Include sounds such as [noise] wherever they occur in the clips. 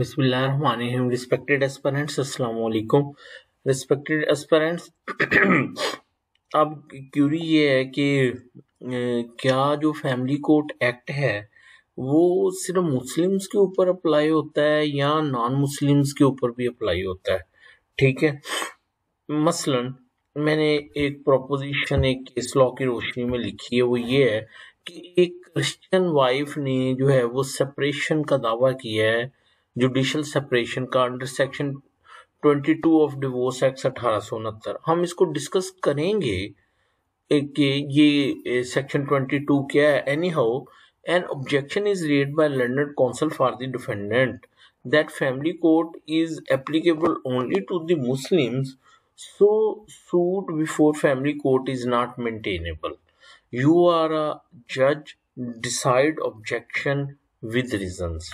बिस्मिल्लाम respected aspirants अस्सलाम वालेकुम respected aspirants अब क्यूरी ये है कि क्या जो फैमिली कोर्ट एक्ट है वो सिर्फ मुस्लिम्स के ऊपर अप्लाई होता है या नॉन मुस्लिम्स के ऊपर भी अप्लाई होता है ठीक है मसलन मैंने एक प्रोपोजिशन एक केस लॉ की रोशनी में लिखी है वो ये है कि एक क्रिश्चियन वाइफ ने जो है वो सेपरेशन का दावा किया है जुडिशल सेपरेशन का under section 22 of divorce act अठारह हम इसको डिस्कस करेंगे कि ये सेक्शन 22 क्या है any how an objection is raised by learned counsel for the defendant that family court is applicable only to the Muslim so suit before family court is not maintainable you are a जज decide objection with regions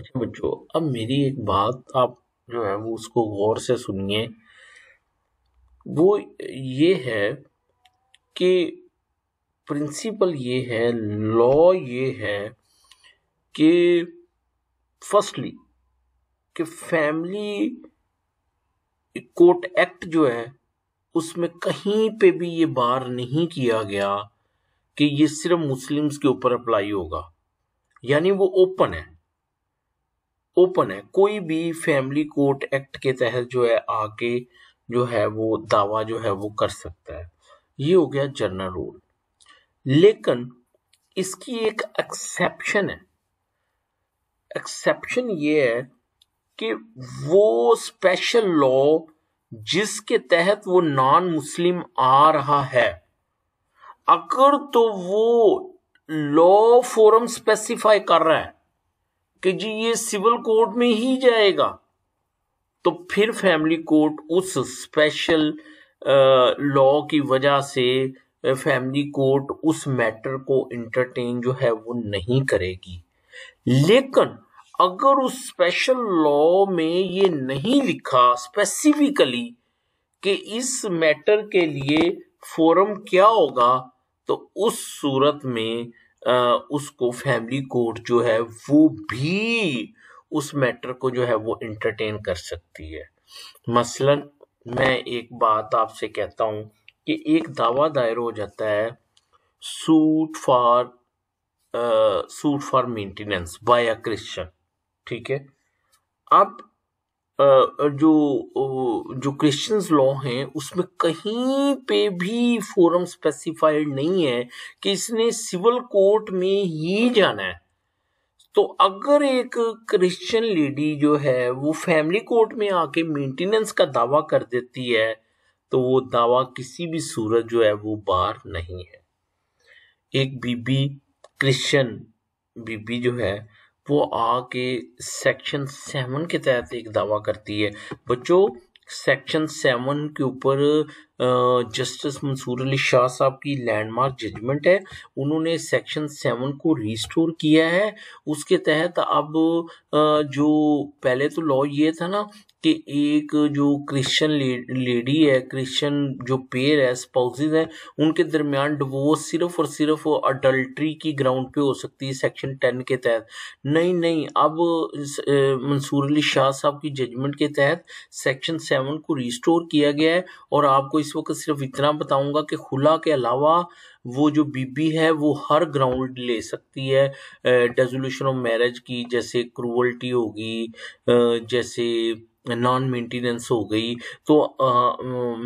अच्छा बच्चों अब मेरी एक बात आप जो है वो उसको गौर से सुनिए वो ये है कि प्रिंसिपल ये है लॉ ये है कि फर्स्टली कि फैमिली कोर्ट एक्ट जो है उसमें कहीं पे भी ये बार नहीं किया गया कि ये सिर्फ मुस्लिम्स के ऊपर अप्लाई होगा यानी वो ओपन है ओपन है कोई भी फैमिली कोर्ट एक्ट के तहत जो है आके जो है वो दावा जो है वो कर सकता है ये हो गया जनरल रूल लेकिन इसकी एक एक्सेप्शन है एक्सेप्शन ये है कि वो स्पेशल लॉ जिसके तहत वो नॉन मुस्लिम आ रहा है अगर तो वो लॉ फोरम स्पेसिफाई कर रहा है कि जी ये सिविल कोर्ट में ही जाएगा तो फिर फैमिली कोर्ट उस स्पेशल लॉ की वजह से फैमिली कोर्ट उस मैटर को इंटरटेन जो है वो नहीं करेगी लेकिन अगर उस स्पेशल लॉ में ये नहीं लिखा स्पेसिफिकली कि इस मैटर के लिए फोरम क्या होगा तो उस सूरत में उसको फैमिली कोर्ट जो है वो भी उस मैटर को जो है वो इंटरटेन कर सकती है मसलन मैं एक बात आपसे कहता हूँ कि एक दावा दायर हो जाता है suit for suit for maintenance by a Christian ठीक है अब जो जो क्रिश्चियंस लॉ हैं उसमें कहीं पे भी फोरम स्पेसिफाइड नहीं है कि इसने सिविल कोर्ट में ही जाना है तो अगर एक क्रिश्चियन लेडी जो है वो फैमिली कोर्ट में आके मेंटेनेंस का दावा कर देती है तो वो दावा किसी भी सूरत जो है वो बार नहीं है एक बीबी क्रिश्चियन बीबी जो है वो आके सेक्शन सेवन के तहत एक दावा करती है बच्चों सेक्शन सेवन के ऊपर जस्टिस मंसूर अली शाह साहब की लैंडमार्क जजमेंट है उन्होंने सेक्शन सेवन को रिस्टोर किया है उसके तहत अब जो पहले तो लॉ ये था ना कि एक जो क्रिश्चियन लेडी है क्रिश्चियन जो पेयर है स्पाउसेज हैं उनके दरमियान डिवोर्स सिर्फ और सिर्फ अडल्ट्री की ग्राउंड पे हो सकती है सेक्शन टेन के तहत नहीं नहीं अब मंसूर अली शाह साहब की जजमेंट के तहत सेक्शन सेवन को रिस्टोर किया गया है और आपको इस इस वक्त सिर्फ इतना बताऊंगा कि खुला के अलावा वो जो बीबी है वो हर ग्राउंड ले सकती है डेजोल्यूशन ऑफ मैरिज की जैसे क्रूअल्टी होगी जैसे नॉन मेंटेनेंस हो गई तो आ,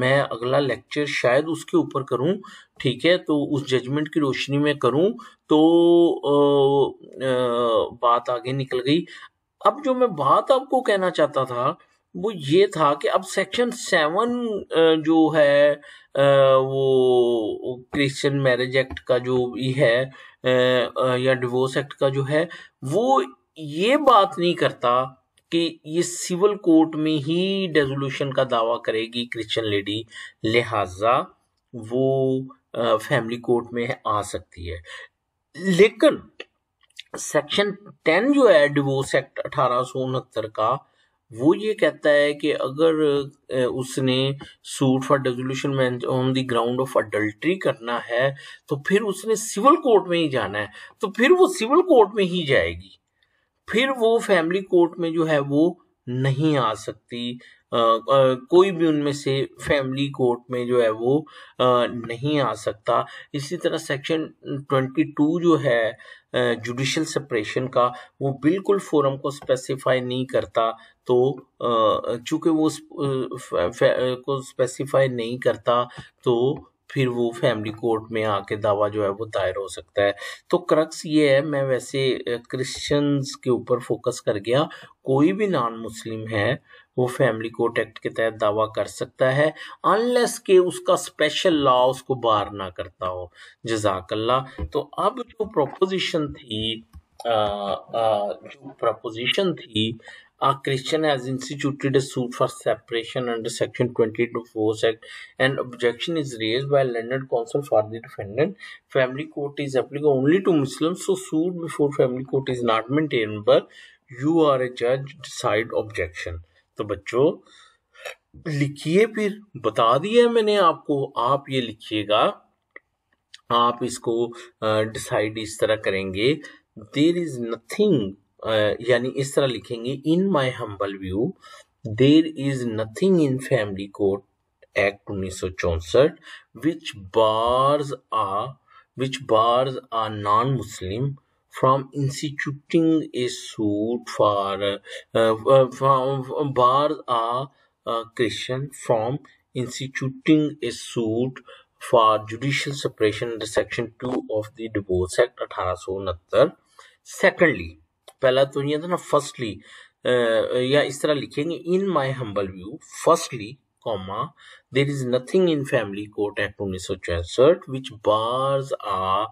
मैं अगला लेक्चर शायद उसके ऊपर करूं ठीक है तो उस जजमेंट की रोशनी में करूं तो आ, आ, बात आगे निकल गई अब जो मैं बात आपको कहना चाहता था वो ये था कि अब सेक्शन सेवन जो है वो क्रिश्चियन मैरिज एक्ट का जो भी है या डिवोर्स एक्ट का जो है वो ये बात नहीं करता कि ये सिविल कोर्ट में ही डेजोल्यूशन का दावा करेगी क्रिश्चियन लेडी लिहाजा वो फैमिली कोर्ट में आ सकती है लेकिन सेक्शन टेन जो है डिवोर्स एक्ट अठारह का वो ये कहता है कि अगर उसने suit for dissolution on the ground of adultery करना है तो फिर उसने सिविल कोर्ट में ही जाना है तो फिर वो सिविल कोर्ट में ही जाएगी फिर वो फैमिली कोर्ट में जो है वो नहीं आ सकती कोई भी उनमें से फैमिली कोर्ट में जो है वो नहीं आ सकता इसी तरह सेक्शन 22 जो है जुडिशल सेपरेशन का वो बिल्कुल फोरम को स्पेसिफाई नहीं करता तो चूंकि वो को स्पेसिफाई नहीं करता तो फिर वो फैमिली कोर्ट में आके दावा जो है वो दायर हो सकता है तो क्रक्स ये है मैं वैसे क्रिश्चियंस के ऊपर फोकस कर गया कोई भी नॉन मुस्लिम है वो फैमिली कोर्ट एक्ट के तहत दावा कर सकता है अनलेस के उसका स्पेशल लॉ उसको बार ना करता हो जजाकल्ला तो अब जो प्रोपोजिशन थी आ, आ, जो प्रपोजिशन थी a Christian has instituted suit for separation under section twenty two for sect and objection is raised by learned counsel for the defendant family court is applicable only to Muslim so suit before family court is not maintain you are a जज decide objection तो बच्चों लिखिए फिर बता दिया मैंने आपको आप ये लिखिएगा आप इसको डिसाइड इस तरह करेंगे देर इज नथिंग यानी इस तरह लिखेंगे in my humble view there is nothing in family court act उन्नीस सौ चौसठ which bars uh which bars uh non Muslim from instituting a suit for uh, uh from bars are uh, Christian from instituting a suit for judicial separation under section 2 of the divorce act 1869 secondly पहला तो नहीं था ना firstly uh, या इस तरह लिखेंगे in my humble view firstly comma there is nothing in family court act 1964 which bars are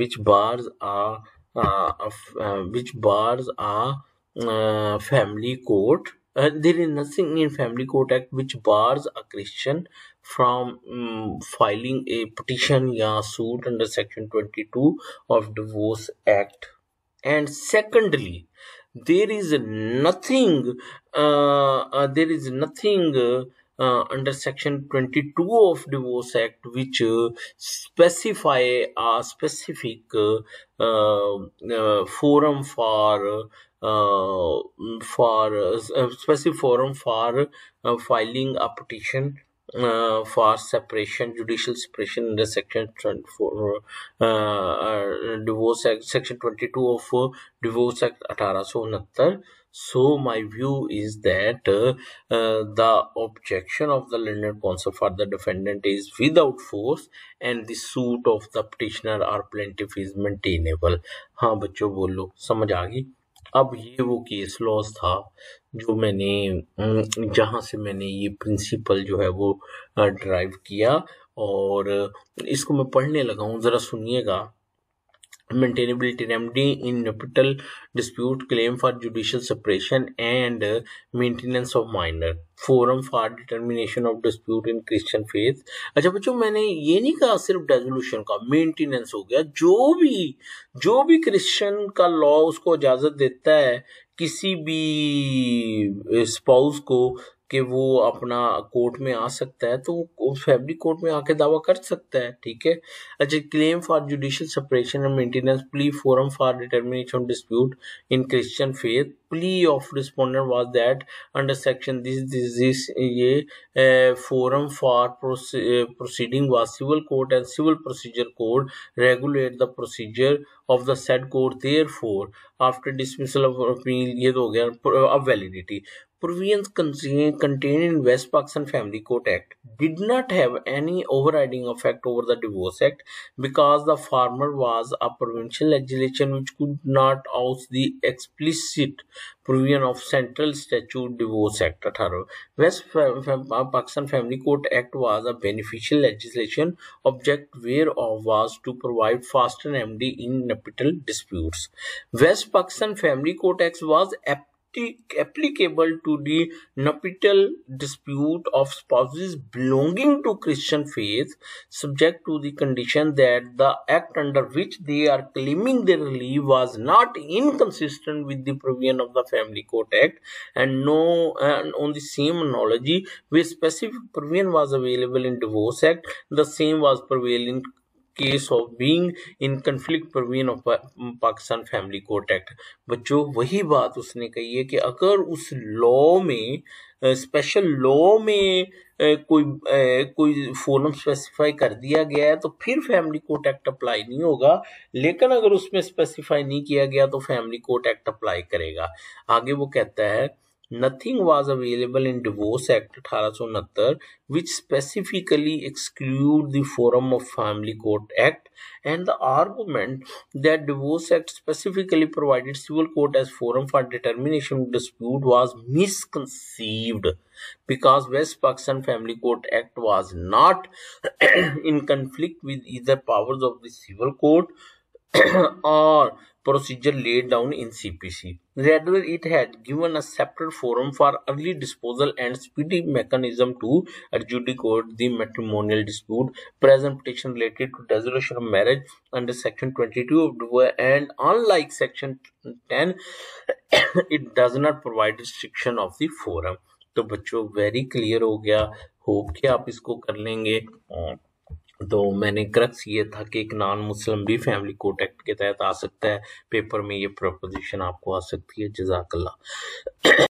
which bars are uh, of, uh, which bars are uh, family court uh, there is nothing in family court act which bars a christian from um, filing a petition or suit under section 22 of divorce act and secondly there is nothing uh, uh, there is nothing uh, under section 22 of divorce act which uh, specify a specific uh, uh, uh forum for uh, um, for a specific forum for filing a petition uh, for separation, judicial separation under Section 24, uh, Divorce Act, Section 22 of Divorce Act 1869. So my view is that the objection of the lender counsel for the defendant is without force and the suit of the petitioner or plaintiff is maintainable. हाँ बच्चों बोलो समझ आ गई अब ये वो case laws था जो मैंने जहाँ से मैंने ये प्रिंसिपल जो है वो ड्राइव किया और इसको मैं पढ़ने लगा हूँ ज़रा सुनिएगा maintainability remedy in capital dispute claim for judicial separation and uh, maintenance of minor forum for determination of dispute in Christian faith अच्छा बच्चों मैंने ये नहीं कहा सिर्फ रेजोल्यूशन का मेंटेनेंस हो गया जो भी जो भी क्रिश्चियन का लॉ उसको इजाज़त देता है किसी भी स्पाउस uh, को कि वो अपना कोर्ट में आ सकता है तो वो फैब्रिक कोर्ट में आके दावा कर सकता है ठीक है अच्छा claim for judicial separation and maintenance plea forum for determination dispute in Christian faith plea of respondent was that under section this this this ये forum for proceeding was civil court and civil procedure code regulate the procedure of the said court therefore after dismissal of appeal ये तो हो गया अब validity provisions contained in West Pakistan Family Court Act did not have any overriding effect over the Divorce Act because the former was a provincial legislation which could not oust the explicit provision of Central Statute Divorce Act 18. West Pakistan Family Court Act was a beneficial legislation object whereof was to provide faster remedy in capital disputes. West Pakistan Family Court Act was apt applicable to the nuptial dispute of spouses belonging to Christian faith, subject to the condition that the act under which they are claiming their relief was not inconsistent with the provision of the Family Court Act, and no, and on the same analogy, where specific provision was available in Divorce Act, the same was prevailing. Case of being in conflict provision of Pakistan family court act बच्चों वही बात उसने कही है कि अगर उस law में स्पेशल लॉ में कोई कोई फोरम स्पेसिफाई कर दिया गया है तो फिर फैमिली कोर्ट एक्ट अप्लाई नहीं होगा लेकिन अगर उसमें स्पेसिफाई नहीं किया गया तो फैमिली कोर्ट एक्ट अप्लाई करेगा आगे वो कहता है nothing was available in Divorce Act 1869 which specifically exclude the Forum of Family Court Act and the argument that Divorce Act specifically provided civil court as forum for determination of dispute was misconceived because West Pakistan Family Court Act was not [clears throat] in conflict with either powers of the civil court or procedure laid down in CPC. Rather, it had given a separate forum for early disposal and speedy mechanism to adjudicate the matrimonial dispute, present petition related to dissolution of marriage under Section 22 of the and unlike Section 10, it does not provide restriction of the forum. तो बच्चों very clear हो गया hope कि आप इसको कर लेंगे तो मैंने क्रक्स ये था कि एक नॉन मुस्लिम भी फैमिली कोर्ट एक्ट के तहत आ सकता है पेपर में ये प्रपोजिशन आपको आ सकती है जजाकल्ला